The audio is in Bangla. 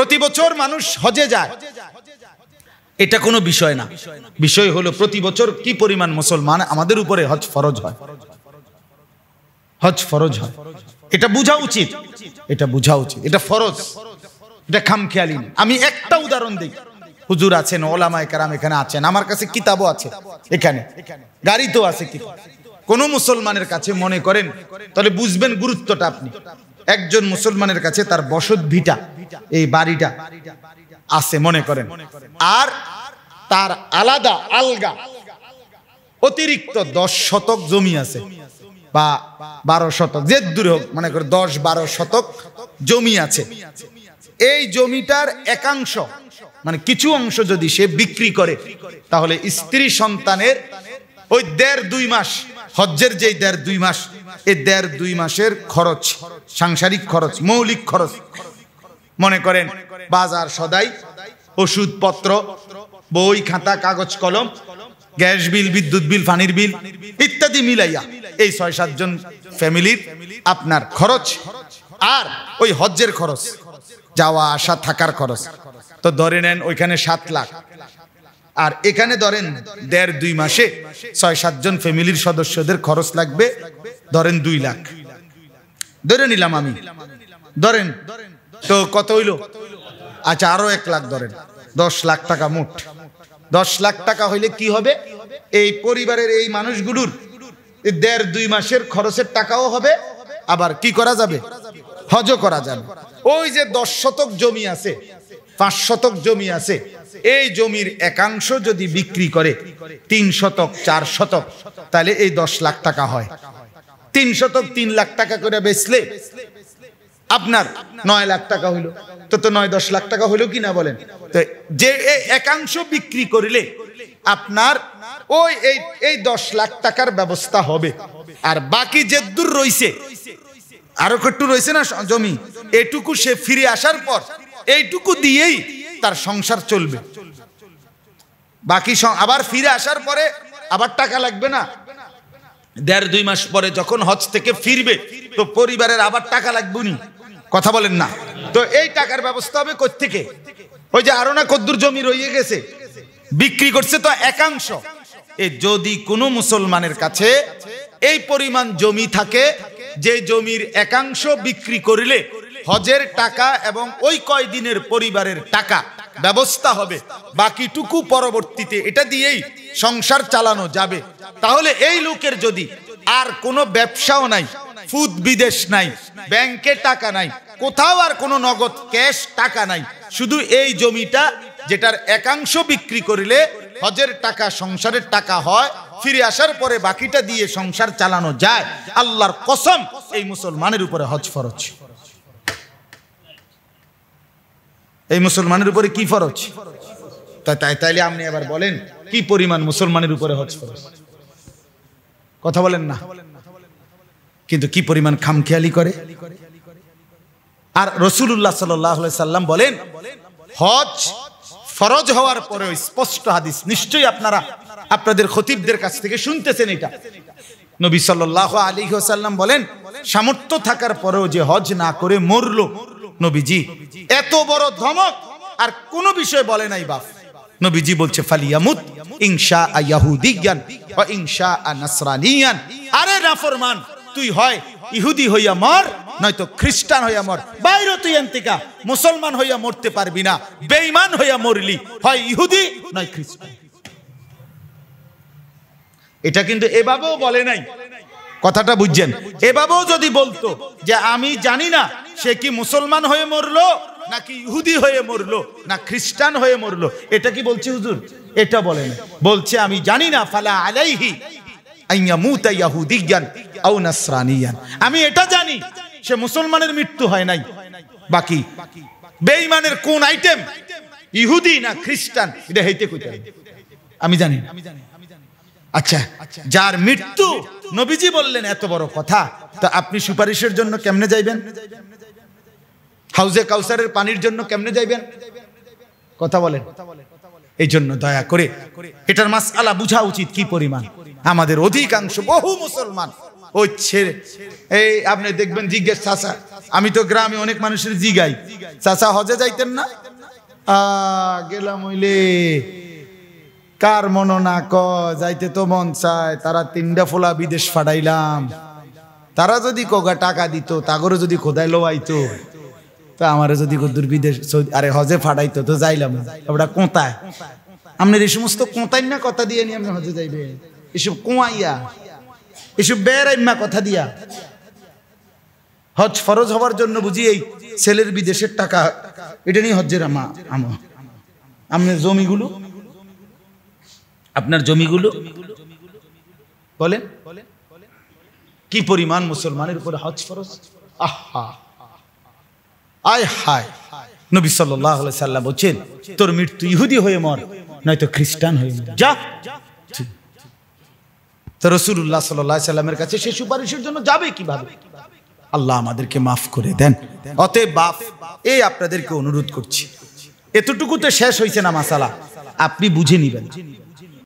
প্রতি বছর মানুষ হজে যায় এটা কোনো বিষয় না বিষয় হলো প্রতি বছর কি পরিমাণ মুসলমান আমাদের উপরে হজ ফরজ হয় হজ ফরজ হয় এটা বোঝা উচিত এটা বোঝা উচিত এটা ফরজ এটা খামখেয়ালি আমি একটা উদাহরণ দিই হুজুর আছেন ওলামায় কারাম এখানে আছেন আমার কাছে কিতাবও আছে এখানে গাড়ি তো আছে কিতাব কোনো মুসলমানের কাছে মনে করেন তাহলে বুঝবেন গুরুত্বটা আপনি একজন মুসলমানের কাছে তার বসত ভিটা এই বাড়িটা আছে মনে করেন আর তার আলাদা আলগা অতিরিক্ত দশ শতক জমি আছে বা বারো শতক যে দূরে হোক মনে করে দশ বারো শতক জমি আছে এই জমিটার একাংশ মানে কিছু অংশ যদি সে বিক্রি করে তাহলে স্ত্রী সন্তানের ওই দেড় দুই মাস হজ্জের যে দেড় দুই মাস এই দেড় দুই মাসের খরচ সাংসারিক খরচ মৌলিক খরচ মনে করেন বাজার সদাই ওষুধপত্র বই খাতা কাগজ কলম গ্যাস বিল বিদ্যুৎ বিল পানির বিল ইত্যাদি মিলাইয়া এই ছয় সাতজন ফ্যামিলির আপনার খরচ আর ওই হজ্জের খরচ যাওয়া আসা থাকার খরচ তো ধরে নেন ওইখানে সাত লাখ আর এখানে ধরেন দেড় দুই মাসে ছয় সাতজন ফ্যামিলির সদস্যদের খরচ লাগবে ধরেন দুই লাখ ধরে নিলাম আমি ধরেন তো কত হইল আচ্ছা আরো এক লাখ ধরেন দশ লাখ টাকা মোট দশ লাখ টাকা হইলে কি হবে এই পরিবারের এই মানুষগুলোর দেড় দুই মাসের খরচের টাকাও হবে আবার কি করা যাবে হজ করা যাবে ওই যে দশ শতক জমি আছে পাঁচ শতক জমি আছে এই জমির একাংশ যদি বিক্রি করে তিন শতক চার শতক তাহলে এই দশ লাখ টাকা হয় তিন শতক তিন লাখ টাকা করে বেচলে আপনার নয় লাখ টাকা হইলো তো তো নয় দশ লাখ টাকা হইলো কিনা বলেন তো যে একাংশ বিক্রি করিলে আপনার ওই এই এই দশ লাখ টাকার ব্যবস্থা হবে আর বাকি যে দূর রইছে আরো কটু রয়েছে না জমি এটুকু সে ফিরে আসার পর এইটুকু দিয়েই তার সংসার চলবে বাকি আবার ফিরে আসার পরে আবার টাকা লাগবে না দেড় দুই মাস পরে যখন হজ থেকে ফিরবে তো পরিবারের আবার টাকা লাগবে না কথা বলেন না তো এই টাকার ব্যবস্থা হবে কোথেকে ওই যে আরো না কদ্দুর জমি রয়ে গেছে বিক্রি করছে তো একাংশ এ যদি কোনো মুসলমানের কাছে এই পরিমাণ জমি থাকে যে জমির একাংশ বিক্রি করিলে হজের টাকা এবং ওই কয়দিনের পরিবারের টাকা ব্যবস্থা হবে বাকিটুকু পরবর্তীতে এটা দিয়েই সংসার চালানো যাবে তাহলে এই লোকের যদি আর কোনো ব্যবসাও নাই ফুদ বিদেশ নাই ব্যাংকে টাকা নাই কোথাও আর কোনো নগদ ক্যাশ টাকা নাই শুধু এই জমিটা যেটার একাংশ বিক্রি করিলে হজের টাকা সংসারের টাকা হয় ফিরে আসার পরে বাকিটা দিয়ে সংসার চালানো যায় আল্লাহর কসম এই মুসলমানের উপরে হজ ফরজ এই মুসলমানের উপরে কি ফরজ তাই তাইলে আপনি আবার বলেন কি পরিমাণ মুসলমানের উপরে হজ ফরজ কথা বলেন না কিন্তু কি পরিমাণ খামখেয়ালি করে আর রসুল্লাহ সাল্লাম বলেন হজ ফরজ হওয়ার পরে স্পষ্ট হাদিস নিশ্চয়ই আপনারা আপনাদের খতিবদের কাছ থেকে শুনতেছেন এটা নবী সাল আলী সাল্লাম বলেন সামর্থ্য থাকার পরেও যে হজ না করে মরলো নবীজি এত বড় ধমক আর কোন বিষয় বলে নাই বাপ নবীজি বলছে ফালিয়ামুত ইংশা আয়াহুদিয়ান ইংশা আ নাসরানিয়ান আরে নাফরমান তুই হয় ইহুদি হইয়া মর নয়তো খ্রিস্টান হইয়া মর বাইর তুই এন্তিকা মুসলমান হইয়া মরতে পারবি না বেইমান হইয়া মরলি হয় ইহুদি নয় খ্রিস্টান এটা কিন্তু এভাবেও বলে নাই কথাটা বুঝছেন এভাবেও যদি বলতো যে আমি জানি না সে কি মুসলমান হয়ে মরলো নাকি ইহুদি হয়ে মরলো না খ্রিস্টান হয়ে মরলো এটা কি বলছে হুজুর এটা বলে না বলছে আমি জানি না ফালা আলাইহি আইয়া মুতা জ্ঞান আমি এটা জানি সে মুসলমানের মৃত্যু হয় নাই বাকি বেঈমানের কোন আইটেম ইহুদি না খ্রিস্টান এটা হেইতে কইতে আমি জানি আচ্ছা যার মৃত্যু নবীজি বললেন এত বড় কথা তা আপনি সুপারিশের জন্য কেমনে যাইবেন হাউজে কাউসারের পানির জন্য কেমনে যাইবেন কথা বলেন এই জন্য দয়া করে এটার মাস আলা বুঝা উচিত কি পরিমাণ আমাদের অধিকাংশ বহু মুসলমান ওই ছেড়ে এই আপনি দেখবেন জিজ্ঞেস চাষা আমি তো গ্রামে অনেক মানুষের জিগাই চাষা হজে যাইতেন না গেলাম হইলে কার মন না ক যাইতে তো মন চায় তারা তিনটা ফোলা বিদেশ ফাটাইলাম তারা যদি কগা টাকা দিত তাগরে যদি খোদাই লোয়াইতো তো আমারে যদি কদ্দুর বিদেশ আরে হজে ফাটাইতো তো যাইলাম ওটা কোঁতায় আপনার এই সমস্ত কোঁতাই না কথা দিয়ে নি আপনি হজে যাইবেন এসব কোঁয়াইয়া এসব বেড়াইম্মা কথা দিয়া হজ ফরজ হওয়ার জন্য বুঝি এই ছেলের বিদেশের টাকা এটা নিয়ে হজ্জের আমা আপনার জমিগুলো আপনার জমিগুলো বলেন কি পরিমাণ মুসলমানের উপরে হজ ফরজ আহা আয় হায় নবী সাল্লাহ সাল্লাম বলছেন তোর মৃত্যু ইহুদি হয়ে মর নয়তো খ্রিস্টান হয়ে মর যা তো রসুল্লাহ সাল্লামের কাছে সে সুপারিশের জন্য যাবে কিভাবে আল্লাহ আমাদেরকে মাফ করে দেন অতএ বাপ এই আপনাদেরকে অনুরোধ করছি এতটুকুতে শেষ হয়েছে না মাসালা আপনি বুঝে নিবেন